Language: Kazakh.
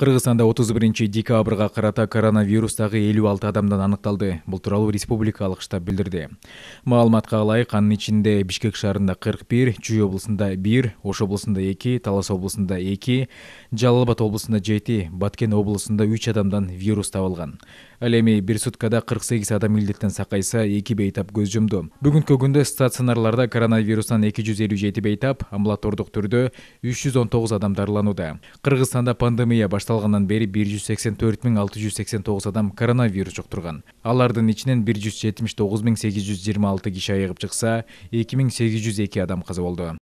Қырғызстанда 31 декабрға қарата коронавирустағы 56 адамдан анықталды. Бұл туралы республикалық штаб білдірді. Маалыматқа алай, қанның ішінде Бішкек шарында 41, Чуй облысында 1, Ош облысында 2, Талас облысында 2, Жалалабат облысында 7, Баткен облысында 3 адамдан вирус табылған. Ал эми бир 48 адам илдеттен сакайса 2 бейтап көз жумду. Бүгүнкү күндө стационарларда коронавирустан 257 бейтап, амбулатордук түрдө 319 адам дарыланууда. Кыргызстанда пандемия башталғаннан бери 184689 адам коронавирус жоқтырған. Алардың ішінен 179826 кеші айығып шықса, 2802 адам қазы болды.